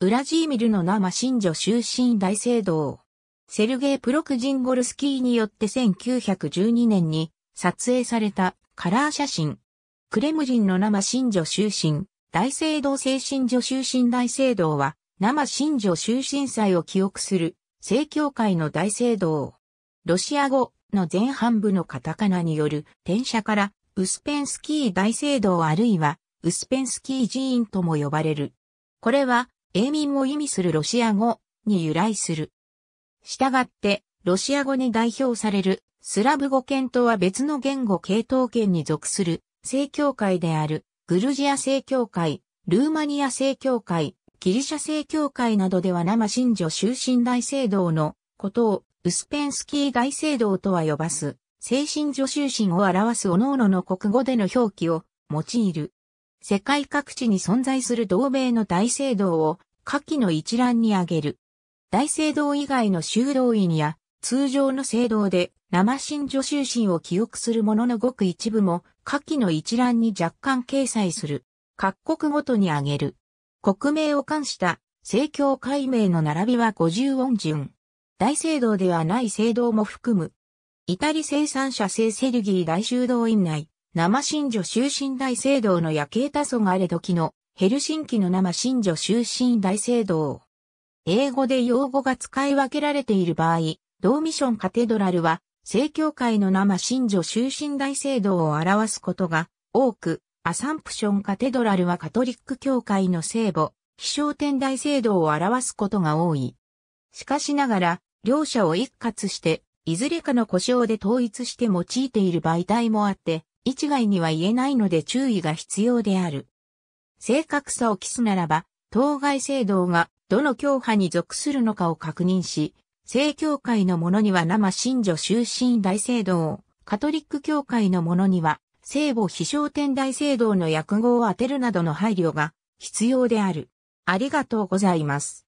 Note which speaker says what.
Speaker 1: ウラジーミルの生新女終身大聖堂。セルゲイ・プロクジンゴルスキーによって1912年に撮影されたカラー写真。クレムリンの生新女終身、大聖堂聖神女終身大聖堂は、生新女終身祭を記憶する、正教会の大聖堂。ロシア語の前半部のカタカナによる転写から、ウスペンスキー大聖堂あるいは、ウスペンスキー寺院とも呼ばれる。これは、英民を意味するロシア語に由来する。したがって、ロシア語に代表されるスラブ語圏とは別の言語系統圏に属する正教会であるグルジア正教会、ルーマニア正教会、ギリシャ正教会などでは生信女終身大聖堂のことをウスペンスキー大聖堂とは呼ばす、精神女終身を表す各々の国語での表記を用いる。世界各地に存在する同盟の大聖堂を下記の一覧に挙げる。大聖堂以外の修道院や通常の聖堂で生神女修神を記憶するもののごく一部も下記の一覧に若干掲載する。各国ごとに挙げる。国名を冠した政教解明の並びは五十音順。大聖堂ではない聖堂も含む。イタリ生産者聖セルギー大修道院内、生新女終身大聖堂の夜景多祖があれ時のヘルシンキの生新女終身大聖堂。英語で用語が使い分けられている場合、ドーミションカテドラルは、正教会の生新女終身大聖堂を表すことが多く、アサンプションカテドラルはカトリック教会の聖母、飛翔天大聖堂を表すことが多い。しかしながら、両者を一括して、いずれかの故障で統一して用いている媒体もあって、一概には言えないので注意が必要である。正確さを期すならば、当該制度がどの教派に属するのかを確認し、正教会のものには生信女終身大聖堂、カトリック教会のものには聖母飛翔天大聖堂の訳語を当てるなどの配慮が必要である。ありがとうございます。